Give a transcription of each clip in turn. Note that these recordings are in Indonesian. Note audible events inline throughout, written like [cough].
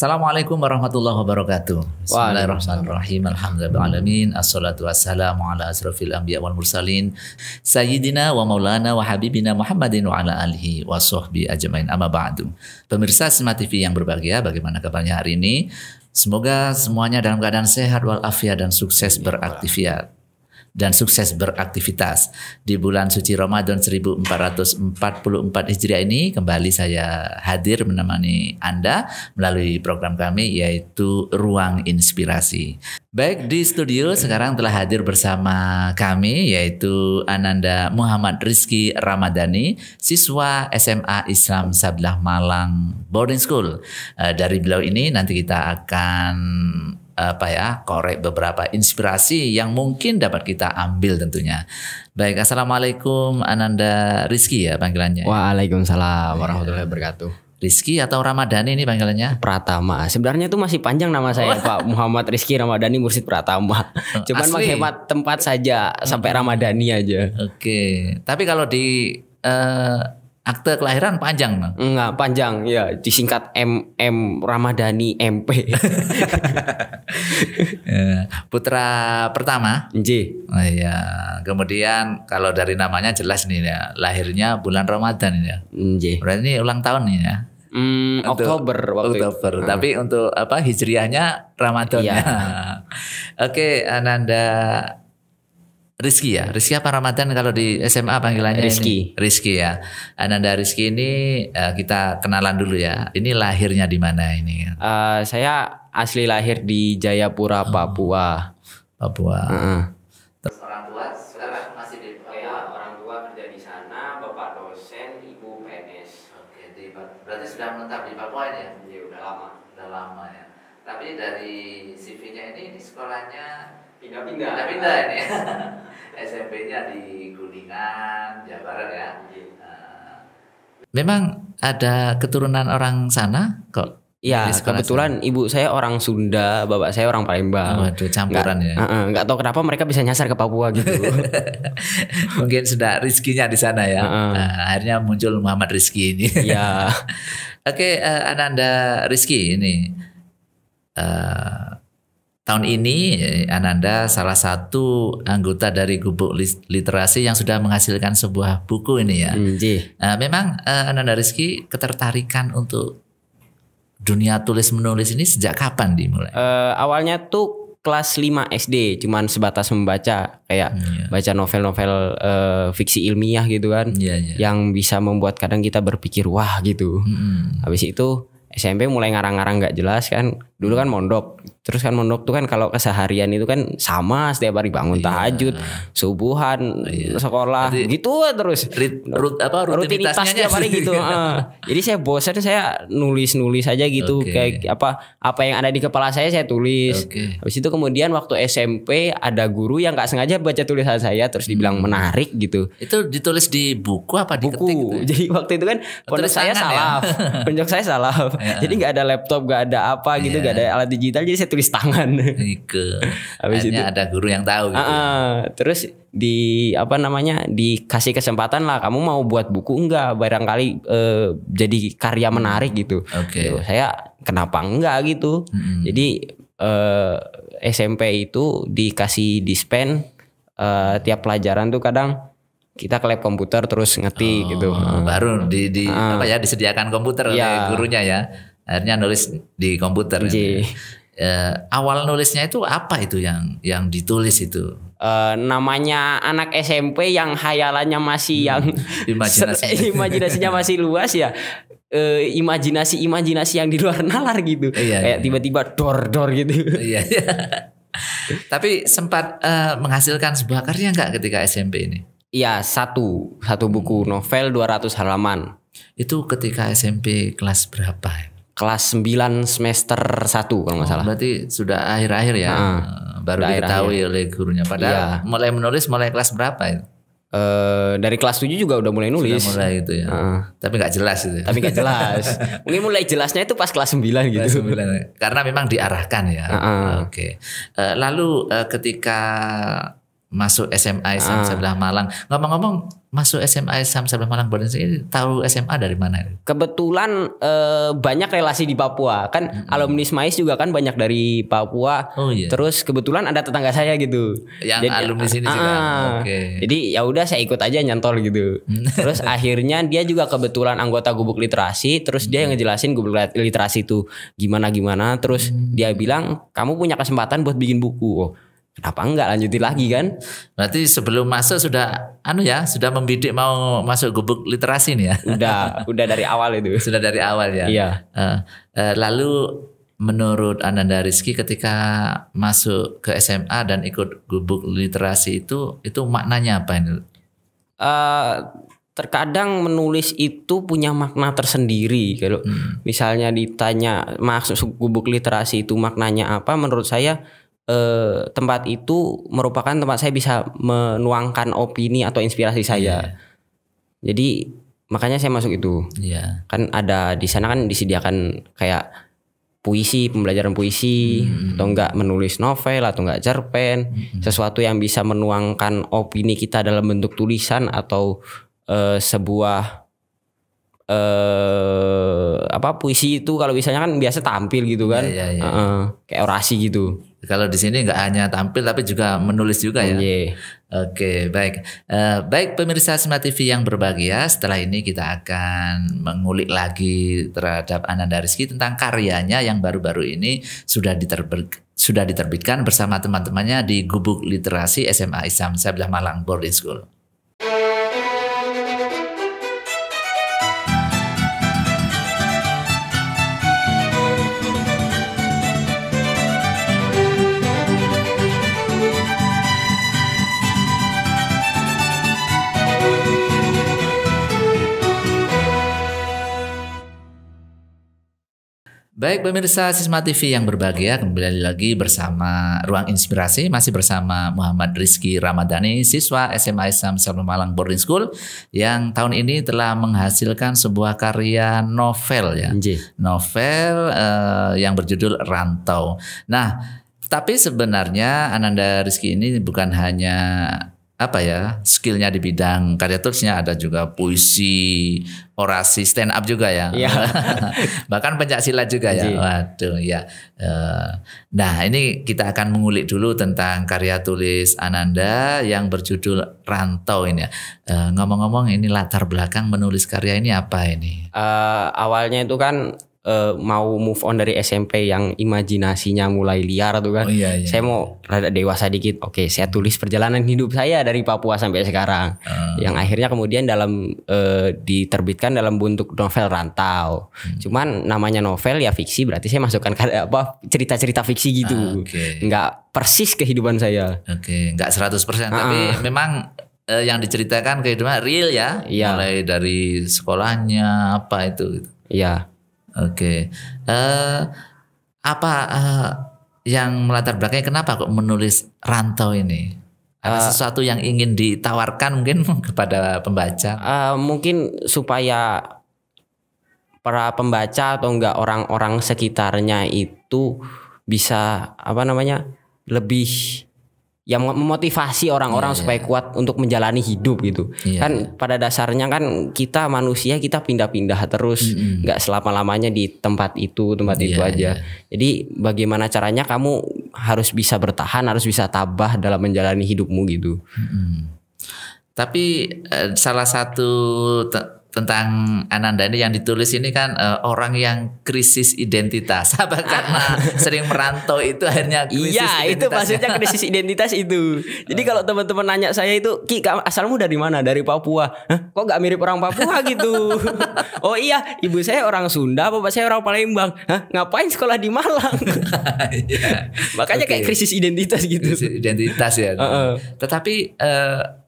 Assalamualaikum warahmatullahi wabarakatuh. Bismillahirrahmanirrahim. Alhamdulillahirrahmanirrahim. Assalatu wassalamu ala asrafil anbiya wal mursalin. Sayyidina wa maulana wa habibina Muhammadin wa ala alihi wa sohbi ajamain amma ba'du. Pemirsa Sima TV yang berbahagia, bagaimana kabarnya hari ini? Semoga semuanya dalam keadaan sehat walafiat dan sukses beraktivitas dan sukses beraktivitas. Di bulan suci Ramadan 1444 Hijriah ini kembali saya hadir menemani Anda melalui program kami yaitu Ruang Inspirasi. Baik di studio sekarang telah hadir bersama kami yaitu Ananda Muhammad Rizki Ramadhani, siswa SMA Islam Sablah Malang Boarding School. Eh, dari beliau ini nanti kita akan apa ya korek beberapa inspirasi yang mungkin dapat kita ambil tentunya. Baik, assalamualaikum Ananda Rizky ya panggilannya. Waalaikumsalam iya. warahmatullahi wabarakatuh. Rizky atau Ramadhani ini panggilannya? Pratama. Sebenarnya itu masih panjang nama saya Pak Muhammad Rizky Ramadhani Mursid Pratama. [laughs] Cuman Asli. menghemat tempat saja sampai hmm. Ramadhani aja. Oke. Okay. Tapi kalau di eh, akte kelahiran panjang bang nggak panjang ya disingkat M M Ramadhani MP [laughs] ya, putra pertama J oh, iya kemudian kalau dari namanya jelas nih ya lahirnya bulan Ramadhan ya hmm, J berarti ini ulang tahun nih ya Hmm, Oktober waktu Oktober. Itu. Hmm. Tapi untuk apa hijriahnya Ramadhan ya [laughs] Oke, Ananda Rizky ya, Rizky apa Ramadan kalau di SMA panggilannya Rizky. Ini? Rizky ya. Ananda Rizky ini eh, kita kenalan dulu ya. Ini lahirnya di mana ini? Uh, saya asli lahir di Jayapura, oh. Papua. Papua. Uh -huh. Ya? Iya, ya. Tapi dari CV-nya ini, ini sekolahnya pindah-pindah. Pindah-pindah ini. Ya? [laughs] SMP-nya di Kuningan, Jawa Barat ya. Iya. Eh. Memang ada keturunan orang sana kok? Ya kebetulan sana. ibu saya orang Sunda, bapak saya orang Palembang. Waduh, campuran gak, ya. Uh, nggak tau kenapa mereka bisa nyasar ke Papua gitu. [laughs] Mungkin sudah rizkinya di sana ya. Uh, uh. Nah, akhirnya muncul Muhammad Rizki ini. Ya, [laughs] Oke, okay, uh, eh, Ananda Rizki ini. Uh, tahun ini eh, Ananda salah satu anggota dari gubuk literasi yang sudah menghasilkan sebuah buku ini ya. Mm, memang uh, Ananda Rizky ketertarikan untuk dunia tulis menulis ini sejak kapan dimulai? Uh, awalnya tuh kelas 5 SD, cuman sebatas membaca kayak mm, yeah. baca novel-novel uh, fiksi ilmiah gitu kan, yeah, yeah. yang bisa membuat kadang kita berpikir wah gitu. Mm. Habis itu SMP mulai ngarang-ngarang nggak -ngarang jelas kan dulu kan mondok terus kan mondok tuh kan kalau keseharian itu kan sama setiap hari bangun iya. tahajud subuhan iya. sekolah Berarti, gitu terus rit, rut, apa, rutinitas tiap hari gitu uh. [laughs] jadi saya bosan saya nulis-nulis aja gitu okay. kayak apa apa yang ada di kepala saya saya tulis okay. habis itu kemudian waktu SMP ada guru yang nggak sengaja baca tulisan saya terus dibilang hmm. menarik gitu itu ditulis di buku apa di buku gitu ya? [laughs] jadi waktu itu kan pondok saya, ya? [laughs] saya salah pondok saya salah Ya. jadi nggak ada laptop nggak ada apa gitu ya. nggak ada alat digital jadi saya tulis tangan Ike. [laughs] habis hanya itu ada guru yang tahu gitu. uh, uh, terus di apa namanya dikasih kesempatan lah kamu mau buat buku enggak barangkali uh, jadi karya hmm. menarik gitu okay. Gitu. saya kenapa enggak gitu hmm. jadi uh, SMP itu dikasih dispen uh, tiap pelajaran tuh kadang kita ke lab komputer terus ngerti oh, gitu. Baru di, di uh, apa ya disediakan komputer yeah. oleh iya. gurunya ya. Akhirnya nulis di komputer. Gitu. E, awal nulisnya itu apa itu yang yang ditulis itu? E, namanya anak SMP yang hayalannya masih hmm, yang imajinasinya. [laughs] imajinasinya masih luas ya eh, imajinasi imajinasi yang di luar [laughs] nalar gitu iya, iya, kayak iya. tiba-tiba dor dor gitu iya, iya. [laughs] tapi sempat uh, menghasilkan sebuah karya nggak ketika SMP ini Iya satu satu buku hmm. novel 200 halaman. Itu ketika SMP kelas berapa? Ya? Kelas 9 semester 1 kalau nggak oh, salah. Berarti sudah akhir-akhir ya. Nah, baru akhir -akhir. diketahui oleh gurunya. Padahal ya. mulai menulis mulai kelas berapa Ya? Uh, dari kelas 7 juga udah mulai nulis. Sudah mulai itu ya. Uh. Tapi nggak jelas itu. Ya? Tapi nggak jelas. [laughs] Mungkin mulai jelasnya itu pas kelas 9 gitu. Kelas 9. Ya. Karena memang diarahkan ya. Uh -uh. Oke. Okay. Uh, eh, lalu uh, ketika masuk SMA Islam ah. sebelah Malang. Ngomong-ngomong, masuk SMA Islam sebelah Malang Borneo ini tahu SMA dari mana? Kebetulan eh, banyak relasi di Papua. Kan mm-hmm. alumni SMAIS juga kan banyak dari Papua. Oh, iya. Terus kebetulan ada tetangga saya gitu. Yang Jadi, alumni sini ah, juga. Ah. Okay. Jadi ya udah saya ikut aja nyantol gitu. [laughs] terus akhirnya dia juga kebetulan anggota gubuk literasi, terus mm-hmm. dia yang ngejelasin gubuk literasi itu gimana gimana, terus mm-hmm. dia bilang kamu punya kesempatan buat bikin buku. Oh, kenapa enggak lanjutin lagi kan? Berarti sebelum masuk sudah anu ya, sudah membidik mau masuk gubuk literasi nih ya. Udah, udah dari awal itu. [laughs] Sudah dari awal ya. Iya. Uh, lalu menurut Ananda Rizky ketika masuk ke SMA dan ikut gubuk literasi itu itu maknanya apa ini? Uh, terkadang menulis itu punya makna tersendiri kalau gitu. hmm. misalnya ditanya maksud gubuk literasi itu maknanya apa menurut saya eh, tempat itu merupakan tempat saya bisa menuangkan opini atau inspirasi saya. Yeah. Jadi makanya saya masuk itu. Yeah. Kan ada di sana kan disediakan kayak puisi, pembelajaran puisi hmm. atau enggak menulis novel atau enggak cerpen, hmm. sesuatu yang bisa menuangkan opini kita dalam bentuk tulisan atau eh, sebuah eh apa puisi itu kalau misalnya kan biasa tampil gitu kan. Yeah, yeah, yeah. -uh, kayak orasi gitu. Kalau di sini nggak hanya tampil tapi juga menulis juga ya. Yeah. Oke, baik. Uh, baik pemirsa Smart TV yang berbahagia, setelah ini kita akan mengulik lagi terhadap Ananda Rizky tentang karyanya yang baru-baru ini sudah diterbit sudah diterbitkan bersama teman-temannya di Gubuk Literasi SMA Islam Sabda Malang Boarding School. Baik pemirsa Sisma TV yang berbahagia, kembali lagi bersama Ruang Inspirasi, masih bersama Muhammad Rizky Ramadhani, siswa SMA Islam Sabtu Malang Boarding School, yang tahun ini telah menghasilkan sebuah karya novel ya, novel uh, yang berjudul Rantau. Nah, tapi sebenarnya Ananda Rizky ini bukan hanya apa ya skillnya di bidang karya tulisnya ada juga puisi orasi stand up juga ya, ya. [laughs] bahkan pencaksilat juga ya waduh ya nah ini kita akan mengulik dulu tentang karya tulis Ananda yang berjudul Rantau ini ya. eh, ngomong-ngomong ini latar belakang menulis karya ini apa ini uh, awalnya itu kan uh, mau move on dari SMP yang imajinasinya mulai liar tuh kan. Oh, iya, iya. Saya mau iya. rada dewasa dikit. Oke, saya tulis perjalanan hidup saya dari Papua sampai sekarang. Uh. Yang akhirnya kemudian dalam uh, diterbitkan dalam bentuk novel rantau. Hmm. Cuman namanya novel ya fiksi berarti saya masukkan apa cerita-cerita fiksi gitu. Uh, ah, okay. Nggak persis kehidupan saya. Oke, okay. nggak 100% uh tapi ah, memang eh, yang diceritakan kehidupan real ya, ya, mulai dari sekolahnya apa itu Ya. Iya. Oke. Okay. Uh, eh, apa uh, yang melatar belakangnya kenapa kok menulis rantau ini? Ada eh. sesuatu yang ingin ditawarkan mungkin [laughs] kepada pembaca? Uh, mungkin supaya para pembaca atau enggak orang-orang sekitarnya itu bisa apa namanya lebih yang memotivasi orang-orang yeah, iya. supaya yeah. kuat untuk menjalani hidup gitu. Yeah, kan pada dasarnya kan kita manusia kita pindah-pindah terus, nggak mm -hmm. selama-lamanya di tempat itu, tempat yeah, itu aja. Yeah. Jadi bagaimana caranya kamu harus bisa bertahan, harus bisa tabah dalam menjalani hidupmu gitu. Mm -hmm. Tapi eh, salah satu tentang Ananda ini yang ditulis ini kan uh, orang yang krisis identitas [laughs] apa karena ah. sering merantau itu akhirnya iya, krisis iya itu maksudnya krisis identitas itu jadi kalau teman-teman nanya saya itu Ki asalmu dari mana dari Papua Hah, kok nggak mirip orang Papua [laughs] gitu oh iya ibu saya orang Sunda bapak saya orang Palembang Hah, ngapain sekolah di Malang [laughs] iya. makanya okay. kayak krisis identitas gitu krisis identitas ya uh -uh. tetapi uh,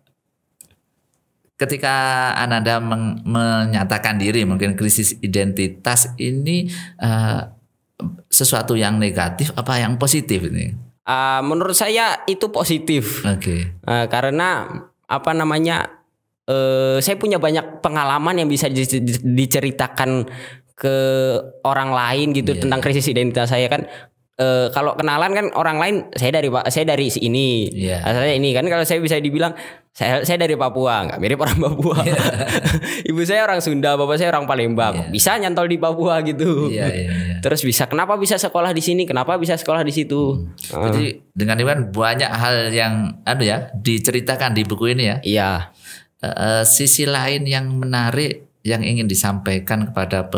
ketika Ananda men menyatakan diri mungkin krisis identitas ini uh, sesuatu yang negatif apa yang positif ini? Uh, menurut saya itu positif. Oke. Okay. Uh, karena apa namanya? Uh, saya punya banyak pengalaman yang bisa diceritakan ke orang lain gitu yeah. tentang krisis identitas saya kan uh, kalau kenalan kan orang lain saya dari saya dari sini yeah. saya ini kan kalau saya bisa dibilang saya saya dari Papua nggak mirip orang Papua yeah. [laughs] ibu saya orang Sunda bapak saya orang Palembang yeah. bisa nyantol di Papua gitu yeah, yeah, yeah. terus bisa kenapa bisa sekolah di sini kenapa bisa sekolah di situ hmm. uh. jadi dengan itu kan banyak hal yang aduh ya diceritakan di buku ini ya iya yeah. uh, eh, sisi lain yang menarik yang ingin disampaikan kepada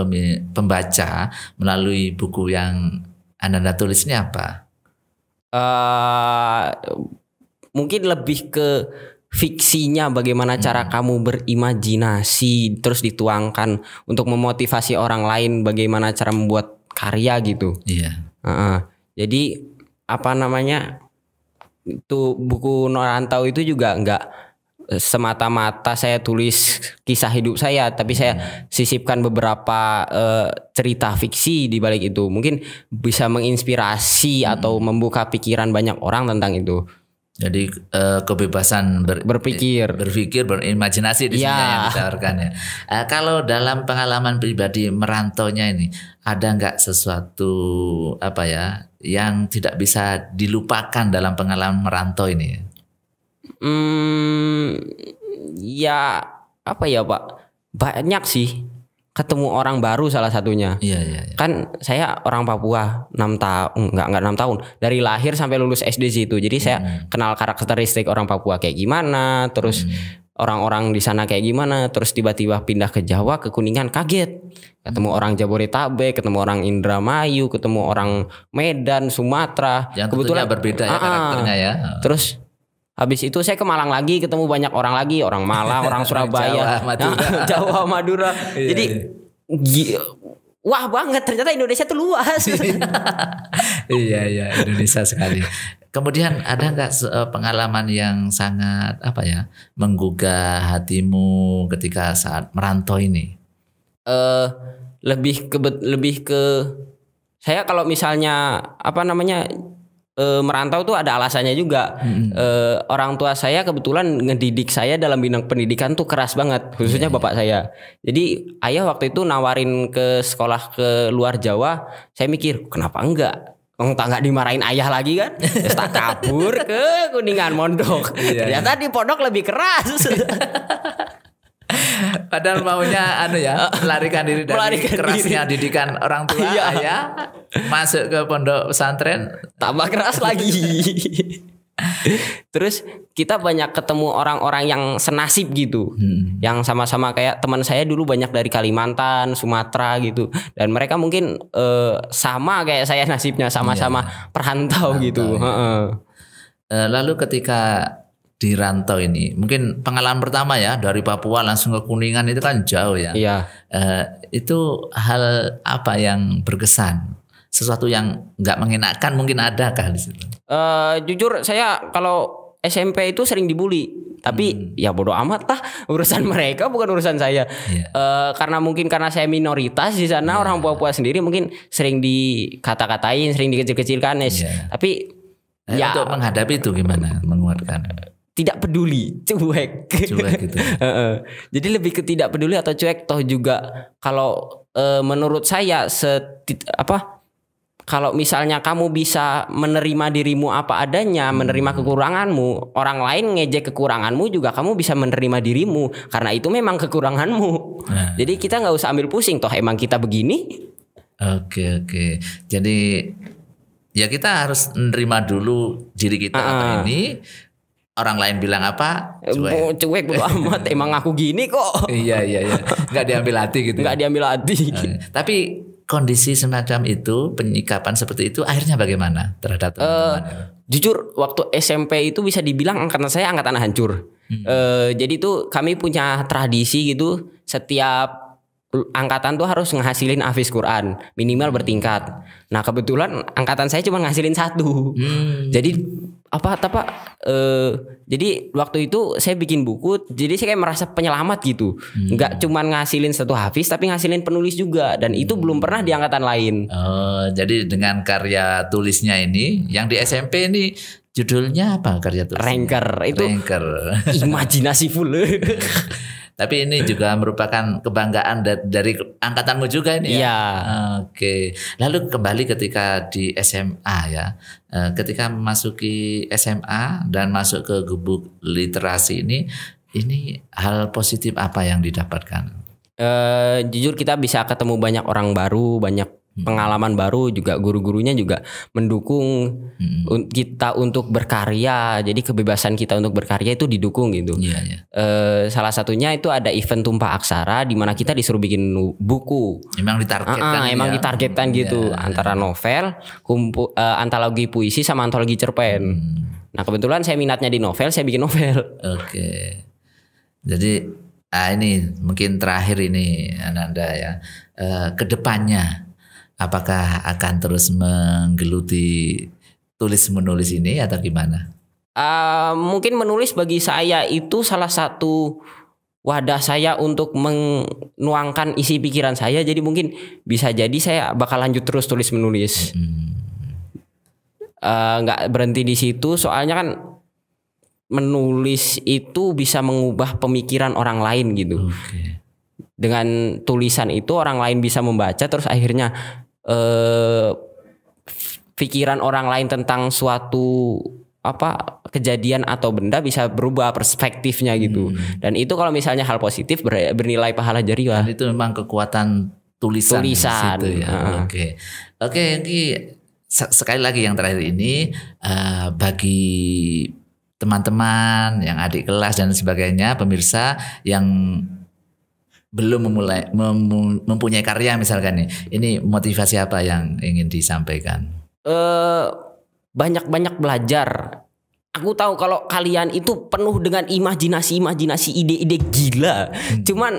pembaca melalui buku yang Ananda tulisnya apa? Uh, mungkin lebih ke fiksinya bagaimana hmm. cara kamu berimajinasi terus dituangkan untuk memotivasi orang lain bagaimana cara membuat karya gitu. Iya. Uh -uh. Jadi apa namanya itu buku Norantau itu juga nggak semata-mata saya tulis kisah hidup saya, tapi saya hmm. sisipkan beberapa uh, cerita fiksi di balik itu. Mungkin bisa menginspirasi hmm. atau membuka pikiran banyak orang tentang itu. Jadi uh, kebebasan ber, berpikir, berpikir, berimajinasi di ya. sini yang ditawarkan ya. Uh, kalau dalam pengalaman pribadi merantonya ini, ada nggak sesuatu apa ya yang tidak bisa dilupakan dalam pengalaman merantau ini? Hmm, ya apa ya Pak? Banyak sih ketemu orang baru salah satunya. Iya, iya, iya. Kan saya orang Papua enam tahun, nggak nggak enam tahun. Dari lahir sampai lulus SD situ. Jadi saya hmm. kenal karakteristik orang Papua kayak gimana, terus hmm. orang-orang di sana kayak gimana, terus tiba-tiba pindah ke Jawa, ke Kuningan kaget. Ketemu hmm. orang Jabodetabek, ketemu orang Indramayu, ketemu orang Medan, Sumatera. Yang kebetulan berbeda ya ah, ah. karakternya ya. Terus Habis itu saya ke Malang lagi, ketemu banyak orang lagi, orang Malang, [laughs] orang Surabaya, Jawa, Madura. [laughs] Jawa, Madura. [laughs] Iya, Jadi iya. wah banget ternyata Indonesia tuh luas. Iya, iya iya Indonesia sekali. Kemudian ada nggak eh, pengalaman yang sangat apa ya menggugah hatimu ketika saat merantau ini? uh, lebih ke lebih ke saya kalau misalnya apa namanya e, merantau tuh ada alasannya juga. Hmm. E, orang tua saya kebetulan ngedidik saya dalam bidang pendidikan tuh keras banget, khususnya yeah. Iya. bapak saya. Jadi ayah waktu itu nawarin ke sekolah ke luar Jawa, saya mikir kenapa enggak? Enggak dimarahin ayah lagi kan? Ya, [laughs] tak kabur ke Kuningan Mondok. Yeah. Iya. Ternyata di pondok lebih keras. [laughs] Padahal maunya anu ya, [laughs] melarikan diri dari melarikan kerasnya diri. didikan orang tua iya. ayah. ayah masuk ke pondok pesantren tambah keras lagi. Terus kita banyak ketemu orang-orang yang senasib gitu, hmm. yang sama-sama kayak teman saya dulu banyak dari Kalimantan, Sumatera gitu, dan mereka mungkin uh, sama kayak saya nasibnya sama-sama yeah. perantau, Rantau, gitu. Ya. Uh, lalu ketika di rantau ini, mungkin pengalaman pertama ya dari Papua langsung ke Kuningan itu kan jauh ya. Iya. Eh, itu hal apa yang berkesan sesuatu yang nggak mengenakan mungkin ada kan di situ? Uh, jujur saya kalau SMP itu sering dibully tapi hmm. ya bodoh amat lah [laughs] urusan mereka bukan urusan saya yeah. Iya. uh, karena mungkin karena saya minoritas di sana yeah. orang Papua sendiri mungkin sering dikata-katain sering dikecil-kecilkan yeah. tapi eh, ya untuk menghadapi itu gimana menguatkan tidak peduli cuek cuek gitu [laughs] jadi lebih ke tidak peduli atau cuek toh juga kalau uh, menurut saya setit apa kalau misalnya kamu bisa menerima dirimu apa adanya, menerima hmm. kekuranganmu, orang lain ngejek kekuranganmu juga kamu bisa menerima dirimu karena itu memang kekuranganmu. Nah. Jadi kita nggak usah ambil pusing toh emang kita begini. Oke oke. Jadi ya kita harus menerima dulu diri kita uh apa ini. Orang lain bilang apa? Cuek. Ya. Cuek bodo amat. [laughs] emang aku gini kok. iya iya iya. Gak diambil hati gitu. Gak ya? diambil hati. Gitu. Tapi kondisi semacam itu, penyikapan seperti itu akhirnya bagaimana terhadap eh, teman-teman? Uh, jujur waktu SMP itu bisa dibilang angkatan eh, saya angkatan hancur. Hmm. Uh, jadi itu kami punya tradisi gitu setiap angkatan tuh harus ngehasilin hafiz Quran minimal bertingkat. Nah kebetulan angkatan saya cuma ngasilin satu. Hmm. Jadi apa apa eh, jadi waktu itu saya bikin buku jadi saya kayak merasa penyelamat gitu hmm. nggak cuman ngasilin satu hafiz tapi ngasilin penulis juga dan itu hmm. belum pernah di angkatan lain uh, jadi dengan karya tulisnya ini yang di SMP ini judulnya apa karya tulis ranker itu ranker imajinasi full [laughs] Tapi ini juga merupakan kebanggaan dari, angkatanmu juga ini ya. Iya. Oke. Lalu kembali ketika di SMA ya. Eh, ketika memasuki SMA dan masuk ke gubuk literasi ini ini hal positif apa yang didapatkan? Uh, jujur kita bisa ketemu banyak orang baru, banyak pengalaman baru juga guru-gurunya juga mendukung hmm. kita untuk berkarya jadi kebebasan kita untuk berkarya itu didukung gitu yeah, yeah. E, salah satunya itu ada event tumpah aksara di mana kita disuruh bikin buku emang ditargetkan uh -uh, emang ya. ditargetkan iya, gitu yeah, antara iya. novel kumpu, uh, antologi puisi sama antologi cerpen hmm. nah kebetulan saya minatnya di novel saya bikin novel oke okay. jadi ah ini mungkin terakhir ini Ananda ya uh, eh, kedepannya apakah akan terus menggeluti tulis menulis ini atau gimana? Uh, mungkin menulis bagi saya itu salah satu wadah saya untuk menuangkan isi pikiran saya. Jadi mungkin bisa jadi saya bakal lanjut terus tulis menulis. Mm-hmm. Ah, nggak uh, berhenti di situ. Soalnya kan menulis itu bisa mengubah pemikiran orang lain gitu. Okay. Dengan tulisan itu orang lain bisa membaca terus akhirnya eh, pikiran orang lain tentang suatu apa kejadian atau benda bisa berubah perspektifnya gitu. Hmm. Dan itu kalau misalnya hal positif ber, bernilai pahala jariah. Dan itu memang kekuatan tulisan. Tulisan. Situ, ya. Oke. Oke, Ki sekali lagi yang terakhir ini uh, bagi teman-teman yang adik kelas dan sebagainya pemirsa yang belum memulai mem, mempunyai karya misalkan nih. Ini motivasi apa yang ingin disampaikan? Eh banyak-banyak belajar. Aku tahu kalau kalian itu penuh dengan imajinasi-imajinasi ide-ide gila. Hmm. Cuman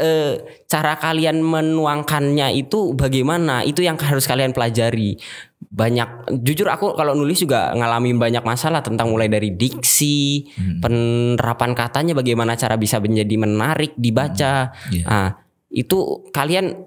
eh, cara kalian menuangkannya itu bagaimana? Itu yang harus kalian pelajari banyak jujur aku kalau nulis juga ngalamin banyak masalah tentang mulai dari diksi hmm. penerapan katanya bagaimana cara bisa menjadi menarik dibaca hmm. yeah. Iya. nah, itu kalian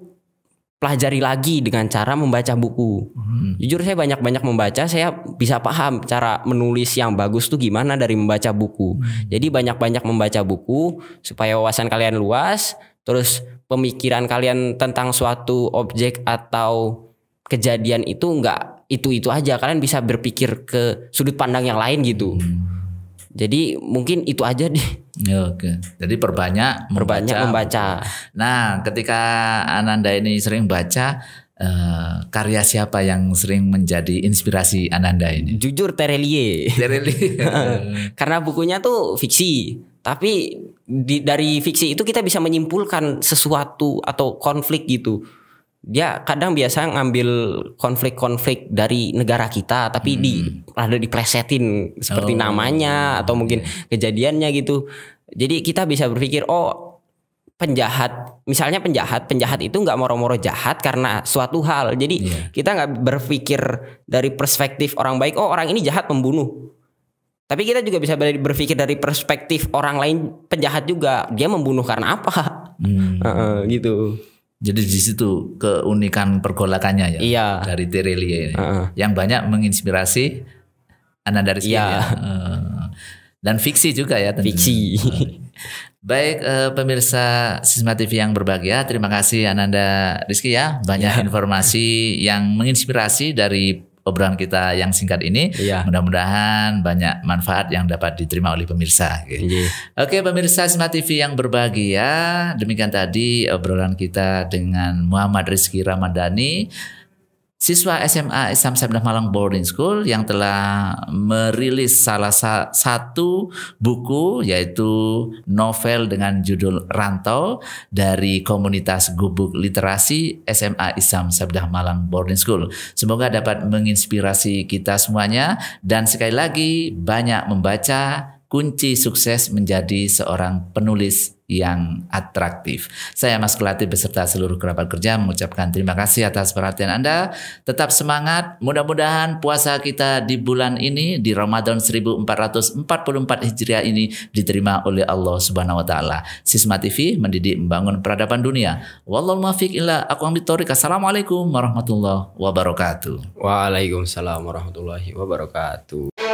pelajari lagi dengan cara membaca buku. Hmm. Jujur saya banyak-banyak membaca, saya bisa paham cara menulis yang bagus tuh gimana dari membaca buku. Hmm. Jadi banyak-banyak membaca buku supaya wawasan kalian luas, terus pemikiran kalian tentang suatu objek atau kejadian itu enggak itu-itu aja. Kalian bisa berpikir ke sudut pandang yang lain gitu. Hmm. Jadi mungkin itu aja deh. Ya, oke. Jadi perbanyak perbanyak membaca. membaca. Nah, ketika Ananda ini sering baca uh, karya siapa yang sering menjadi inspirasi Ananda ini? Jujur Terelie. Terelie. [laughs] Karena bukunya tuh fiksi, tapi di, dari fiksi itu kita bisa menyimpulkan sesuatu atau konflik gitu dia kadang biasa ngambil konflik-konflik dari negara kita tapi hmm. di ada diplesetin seperti oh. namanya atau mungkin iya. kejadiannya gitu jadi kita bisa berpikir oh penjahat misalnya penjahat penjahat itu nggak moro-moro jahat karena suatu hal jadi yeah. kita nggak berpikir dari perspektif orang baik oh orang ini jahat membunuh tapi kita juga bisa berpikir dari perspektif orang lain penjahat juga dia membunuh karena apa hmm. uh, [laughs] gitu jadi di situ keunikan pergolakannya ya iya. dari Terelie ini. Uh-uh. Ya. Yang banyak menginspirasi Ananda Rizky iya. ya. dan fiksi juga ya tentu. Fiksi. Baik eh, pemirsa Sisma TV yang berbahagia, terima kasih Ananda Rizky ya banyak yeah. informasi yang menginspirasi dari obrolan kita yang singkat ini. Iya. Mudah-mudahan banyak manfaat yang dapat diterima oleh pemirsa. Gitu. Iya. Oke pemirsa Smart TV yang berbahagia, demikian tadi obrolan kita dengan Muhammad Rizky Ramadhani Siswa SMA Islam Sabda Malang Boarding School yang telah merilis salah satu buku yaitu novel dengan judul Rantau dari komunitas Gubuk Literasi SMA Islam Sabda Malang Boarding School. Semoga dapat menginspirasi kita semuanya dan sekali lagi banyak membaca kunci sukses menjadi seorang penulis yang atraktif. Saya Mas Kelati beserta seluruh kerabat kerja mengucapkan terima kasih atas perhatian Anda. Tetap semangat, mudah-mudahan puasa kita di bulan ini di Ramadan 1444 Hijriah ini diterima oleh Allah Subhanahu wa taala. Sisma TV mendidik membangun peradaban dunia. Wallahul muwaffiq ila Assalamualaikum warahmatullahi wabarakatuh. Waalaikumsalam warahmatullahi wabarakatuh.